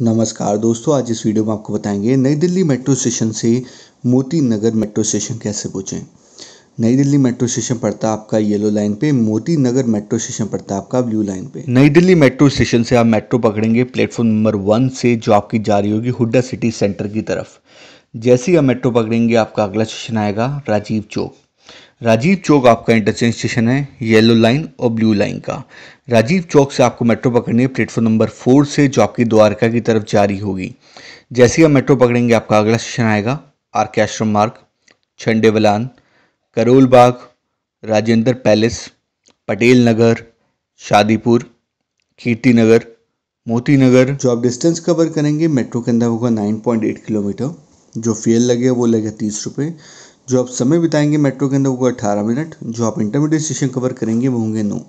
नमस्कार दोस्तों आज इस वीडियो में आपको बताएंगे नई दिल्ली मेट्रो स्टेशन से मोती नगर मेट्रो स्टेशन कैसे पहुँचें नई दिल्ली मेट्रो स्टेशन पड़ता है आपका येलो लाइन पे मोती नगर मेट्रो स्टेशन पड़ता है आपका ब्लू लाइन पे नई दिल्ली मेट्रो स्टेशन से आप मेट्रो पकड़ेंगे प्लेटफॉर्म नंबर वन से जो आपकी जा रही होगी हुड्डा सिटी सेंटर की तरफ जैसे ही आप मेट्रो पकड़ेंगे आपका अगला स्टेशन आएगा राजीव चौक राजीव चौक आपका इंटरचेंज स्टेशन है येलो लाइन और ब्लू लाइन का राजीव चौक से आपको मेट्रो पकड़नी है प्लेटफॉर्म नंबर फोर से जो आपकी द्वारका की तरफ जारी होगी जैसे ही आप मेट्रो पकड़ेंगे आपका अगला स्टेशन आएगा are K Ashram Marg Jhandewalan Karol Bagh Rajendra place Patel Nagar Shadipur Kirti Nagar Moti Nagar जो आप डिस्टेंस कवर करेंगे मेट्रो के अंदर होगा नाइन किलोमीटर जो फेयर लगे वो लगे तीस रुपये जो आप समय बिताएंगे मेट्रो के अंदर वो 18 मिनट जो आप इंटरमीडिएट स्टेशन कवर करेंगे वो होंगे नौ